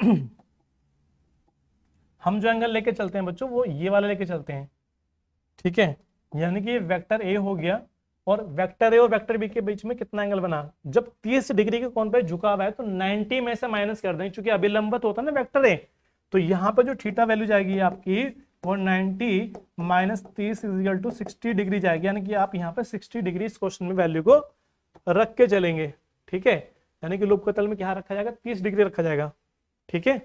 हम जो एंगल लेके चलते हैं बच्चों वो ये वाला लेके चलते हैं ठीक है यानी कि ये वेक्टर ए हो गया और वेक्टर ए और वेक्टर बी के बीच में कितना एंगल बना जब 30 डिग्री के कोण पर झुका हुआ है तो 90 में से माइनस कर देंगे क्योंकि अभिलंबित होता है ना वेक्टर ए तो यहाँ पर जो थीटा वैल्यू जाएगी आपकी वो 90 माइनस तीस इजिकल टू सिक्सटी डिग्री जाएगी यानी कि आप यहाँ पर 60 डिग्री इस क्वेश्चन में वैल्यू को रख के चलेंगे ठीक है यानी कि लूप कतल में क्या रखा जाएगा 30 डिग्री रखा जाएगा ठीक है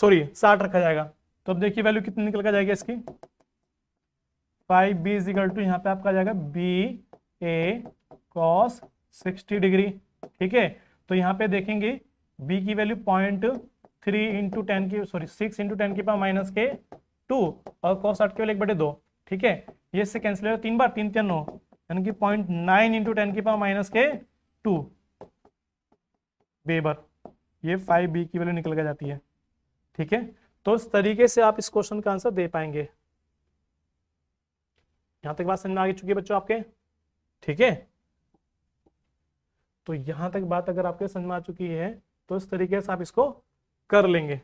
सॉरी 60 रखा जाएगा तो अब देखिए वैल्यू कितनी निकल कर जाएगी इसकी फाइव बी इजिकल टू यहाँ पे आपका जाएगा B A cos sixty degree ठीक है तो यहाँ पे देखेंगे बी की value point three into ten की सॉरी सिक्स इंटू टेन की पावर माइनस के टू और कॉस आठ केवल एक बटे दो ठीक है ये से कैंसिल होगा तीन बार तीन तीन नौ यानी कि पॉइंट नाइन इंटू टेन की पावर माइनस के टू बेबर ये फाइव बी की वैल्यू निकल कर जाती है ठीक है तो इस तरीके से आप इस क्वेश्चन का आंसर दे पाएंगे यहां तक बात समझ में आ चुकी है बच्चों आपके ठीक है तो यहां तक बात अगर आपके समझ में आ चुकी है तो इस तरीके से आप इसको कर लेंगे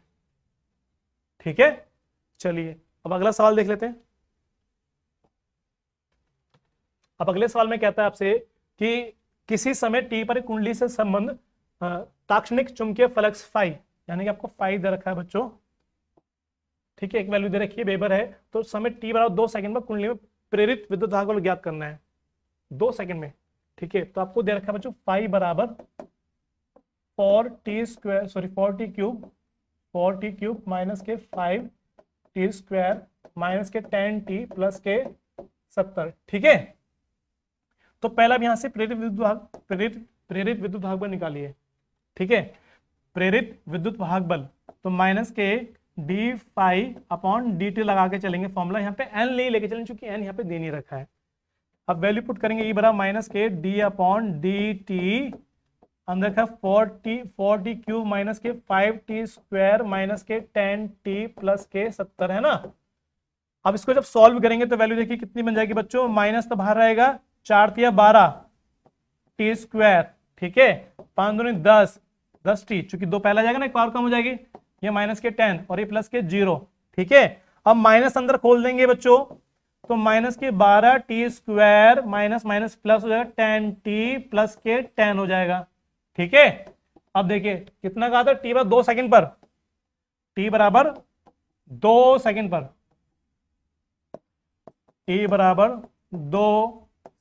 ठीक है चलिए अब अगला सवाल देख लेते हैं अब अगले सवाल में कहता है आपसे कि किसी समय टी पर कुंडली से संबंध ताक्षणिक चुंबकीय फ्लक्स फाइव यानी कि आपको फाइव दे रखा है बच्चों ठीक है एक वैल्यू दे रखी है बेबर है तो समय टी बराबर दो सेकंड में कुंडली में प्रेरित विद्युत धारा को ज्ञात करना है दो सेकंड में ठीक है तो आपको दे रखा है बच्चों फाइव बराबर four t square sorry four t cube four t cube minus के फाइव टी स्क्वायर माइनस के टेन टी प्लस के सत्तर ठीक है तो पहला आप यहां से प्रेरित विद्युत भाग प्रेरित प्रेरित विद्युत भाग बल निकालिए ठीक है प्रेरित विद्युत भाग बल तो माइनस के d phi upon d t लगा के चलेंगे फॉर्मूला यहाँ पे एन नहीं लेके चलेंगे चूंकि एन यहाँ पे दे नहीं रखा है अब वैल्यू पुट करेंगे ई e बराबर माइनस के डी अपॉन डी टी अंदर रखा है four t four t cube minus के फाइव टी स्क्वायर माइनस के टेन टी प्लस के सत्तर है ना अब इसको जब सॉल्व करेंगे तो वैल्यू देखिए कितनी बन जाएगी बच्चों माइनस तो बाहर रहेगा चार या बारह टी स्क्वायर ठीक है पांच दो दस दस टी चूंकि दो पहला जाएगा ना एक पावर कम हो जाएगी ये माइनस के टेन और ये प्लस के जीरो ठीक है अब माइनस अंदर खोल देंगे बच्चों तो माइनस के बारह t square minus minus plus हो जाएगा टेन टी प्लस के टेन हो जाएगा ठीक है अब देखिए कितना कहा था टी बराबर दो सेकंड पर टी बराबर दो सेकंड पर टी बराबर दो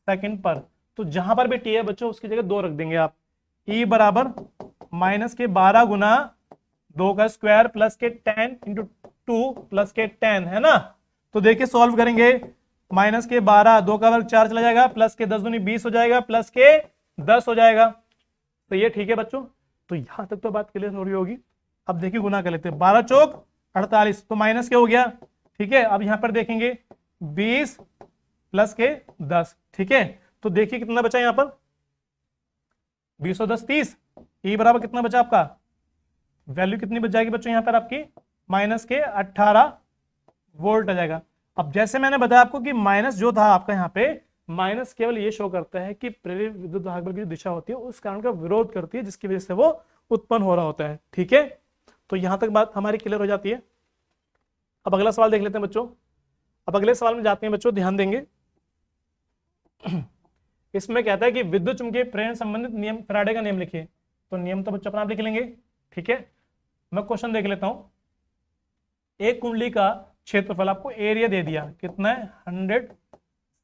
सेकंड पर तो जहां पर भी टी है बच्चों उसकी जगह दो रख देंगे आप ई बराबर माइनस के बारह गुना दो का स्क्वायर प्लस के टेन इंटू टू प्लस के टेन है ना तो देखिए सॉल्व करेंगे माइनस के बारह दो का वर्ग चार चला जाएगा प्लस के दस दूनी बीस हो जाएगा प्लस के दस हो जाएगा तो ये ठीक है बच्चों तो यहां तक तो बात क्लियर हो रही होगी अब देखिए गुना कर लेते हैं बारह चौक अड़तालीस तो माइनस के हो गया ठीक है अब यहां पर देखेंगे बीस प्लस के दस ठीक है तो देखिए कितना बचा यहां पर बीस और दस तीस ई e बराबर कितना बचा आपका वैल्यू कितनी बच जाएगी बच्चों यहाँ पर आपकी माइनस के 18 वोल्ट आ जाएगा अब जैसे मैंने बताया आपको कि माइनस जो था आपका यहाँ पे माइनस केवल ये शो करता है कि प्रेरित विद्युत भाग बल की जो दिशा होती है उस कारण का विरोध करती है जिसकी वजह से वो उत्पन्न हो रहा होता है ठीक है तो यहां तक बात हमारी क्लियर हो जाती है अब अगला सवाल देख लेते हैं बच्चों अब अगले सवाल में जाते हैं बच्चों ध्यान देंगे इसमें कहता है कि विद्युत चुंबकीय प्रेरण संबंधित नियम फराडे का नियम लिखिए तो नियम तो बच्चों अपना आप लिख लेंगे ठीक है मैं क्वेश्चन देख लेता हूं एक कुंडली का क्षेत्रफल आपको एरिया दे दिया कितना है हंड्रेड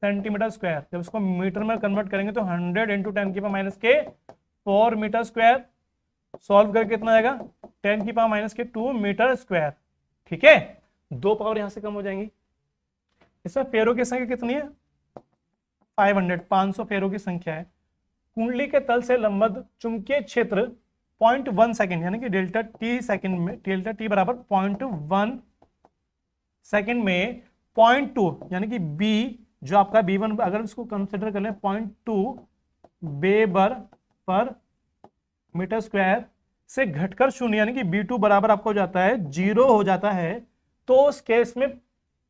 सेंटीमीटर स्क्वायर जब इसको मीटर में कन्वर्ट करेंगे तो हंड्रेड इंटू टेन की पावर माइनस के फोर मीटर स्क्वायर सॉल्व करके कितना आएगा टेन की पावर माइनस के टू मीटर स्क्वायर ठीक है दो पावर यहां से कम हो जाएंगी इसमें फेरों की संख्या कितनी है 500 500 फेरों की संख्या है कुंडली के तल से लंबद चुंबकीय क्षेत्र पॉइंट वन सेकेंड यानी कि डेल्टा टी सेकेंड में डेल्टा टी बराबर पॉइंट वन सेकेंड में पॉइंट टू यानी कि बी जो आपका बी वन अगर उसको कंसिडर कर लें point two weber per metre square से घटकर शून्य यानी कि बी टू बराबर आपको हो जाता है जीरो हो जाता है तो उस केस में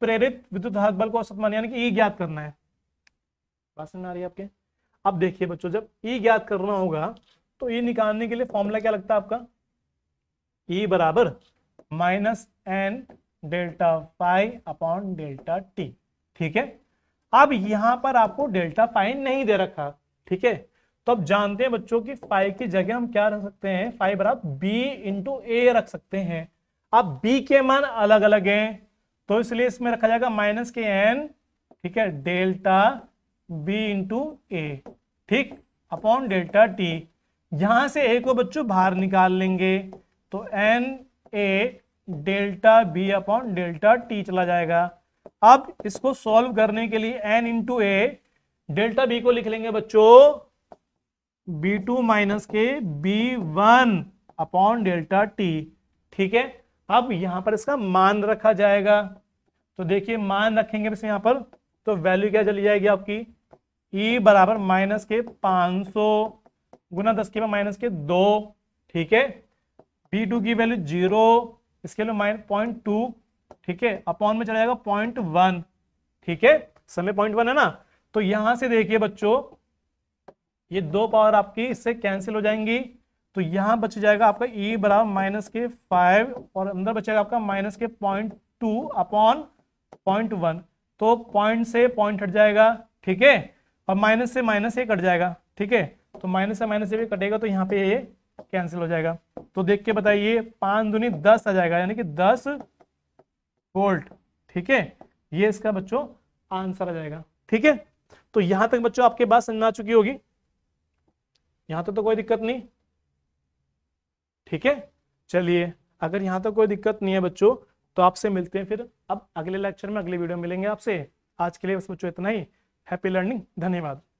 प्रेरित विद्युत हाथ बल को औसत मान यानी कि ई ज्ञात करना है बात समझ आ रही है आपके अब देखिए बच्चों जब ई ज्ञात करना होगा तो ये निकालने के लिए फॉर्मूला क्या लगता है आपका ई e बराबर minus N delta phi upon delta T ठीक है अब यहां पर आपको डेल्टा फाइव नहीं दे रखा ठीक है तो अब जानते हैं बच्चों कि फाइव की जगह हम क्या रख सकते हैं फाइव बराबर बी इंटू ए रख सकते हैं अब बी के मान अलग अलग हैं तो इसलिए इसमें रखा जाएगा माइनस के एन ठीक है डेल्टा बी इंटू ए ठीक अपॉन डेल्टा टी यहां से ए को बच्चों बाहर निकाल लेंगे तो N A delta B upon delta t चला जाएगा अब इसको सॉल्व करने के लिए N into A delta B को लिख लेंगे बच्चों बी टू माइनस के B one upon delta T ठीक है अब यहां पर इसका मान रखा जाएगा तो देखिए मान रखेंगे बस यहां पर तो वैल्यू क्या चली जाएगी आपकी ई e बराबर माइनस के पांच सौ गुना दस के माइनस के दो ठीक है बी टू की वैल्यू जीरो इसके लिए माइनस पॉइंट टू ठीक है अपॉन में चला जाएगा पॉइंट वन ठीक है समय पॉइंट वन है ना तो यहां से देखिए बच्चों ये दो पावर आपकी इससे कैंसिल हो जाएंगी तो यहां बच जाएगा आपका ई e बराबर माइनस के फाइव और अंदर बचेगा आपका माइनस के point two upon point one तो पॉइंट से पॉइंट हट जाएगा ठीक है और माइनस से माइनस ये कट जाएगा ठीक है तो माइनस से माइनस से भी कटेगा तो यहाँ पे ये कैंसिल हो जाएगा तो देख के बताइए पांच दुनी दस आ जाएगा यानी कि दस वोल्ट ठीक है ये इसका बच्चों आंसर आ जाएगा ठीक है तो यहां तक बच्चों आपके बात समझ आ चुकी होगी यहां तक तो, तो कोई दिक्कत नहीं ठीक है चलिए अगर यहां तक तो कोई दिक्कत नहीं है बच्चों तो आपसे मिलते हैं फिर अब अगले लेक्चर में अगले वीडियो मिलेंगे आपसे आज के लिए बस बच्चों इतना ही हैप्पी लर्निंग धन्यवाद